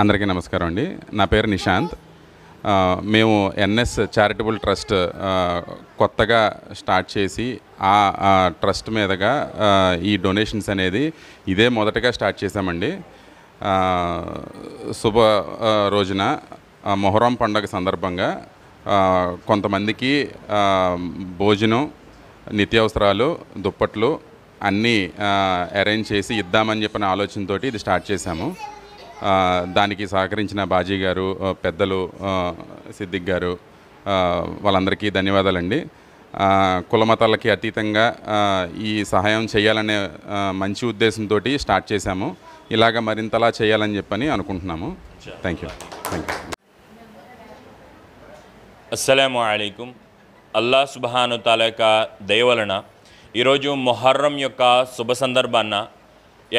అందరికీ నమస్కారం అండి నా పేరు నిశాంత్ మేము ఎన్ఎస్ చారిటబుల్ ట్రస్ట్ కొత్తగా స్టార్ట్ చేసి ఆ ట్రస్ట్ మీదుగా ఈ డొనేషన్స్ అనేది ఇదే మొదటగా స్టార్ట్ చేశామండి శుభ రోజున మొహరం పండగ సందర్భంగా కొంతమందికి భోజనం నిత్యావసరాలు దుప్పట్లు అన్నీ అరేంజ్ చేసి ఇద్దామని చెప్పిన ఆలోచనతో ఇది స్టార్ట్ చేశాము దానికి సహకరించిన బాజీ గారు పెద్దలు సిద్దిక్ గారు వాళ్ళందరికీ ధన్యవాదాలండి కులమతాలకి అతీతంగా ఈ సహాయం చేయాలనే మంచి ఉద్దేశంతో స్టార్ట్ చేశాము ఇలాగ మరింతలా చేయాలని చెప్పని అనుకుంటున్నాము థ్యాంక్ యూ థ్యాంక్ యూ అస్సలం అయికు అల్లా సుబాను తాలూకా యొక్క దయవలన ఈరోజు మొహర్రం యొక్క శుభ సందర్భాన్న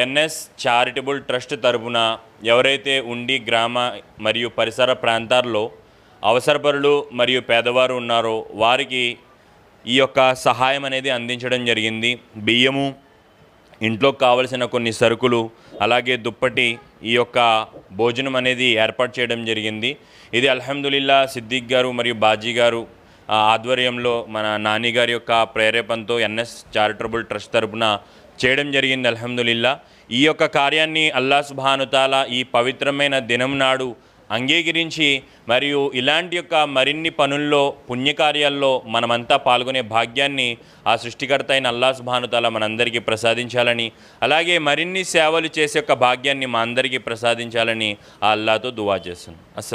ఎన్ఎస్ చారిటబుల్ ట్రస్ట్ తరపున ఎవరైతే ఉండి గ్రామ మరియు పరిసర ప్రాంతాల్లో అవసరపరులు మరియు పేదవారు ఉన్నారో వారికి ఈ యొక్క సహాయం అనేది అందించడం జరిగింది బియ్యము ఇంట్లోకి కావలసిన కొన్ని సరుకులు అలాగే దుప్పటి ఈ యొక్క భోజనం అనేది ఏర్పాటు చేయడం జరిగింది ఇది అల్హమ్దుల్లా సిద్దిక్ గారు మరియు బాజీ గారు ఆధ్వర్యంలో మన నాని గారి యొక్క ప్రేరేపణతో ఎన్ఎస్ చారిటబుల్ ట్రస్ట్ తరపున చేయడం జరిగింది అల్హమ్దులిల్లా ఈ యొక్క కార్యాన్ని అల్లా సుభానుతాల ఈ పవిత్రమైన దినం నాడు అంగీకరించి మరియు ఇలాంటి యొక్క మరిన్ని పనుల్లో పుణ్యకార్యాల్లో మనమంతా పాల్గొనే భాగ్యాన్ని ఆ సృష్టికర్త అయిన అల్లా సుభానుతాల మనందరికీ ప్రసాదించాలని అలాగే మరిన్ని సేవలు చేసే యొక్క భాగ్యాన్ని మా అందరికీ ప్రసాదించాలని ఆ అల్లాతో దువా చేస్తాను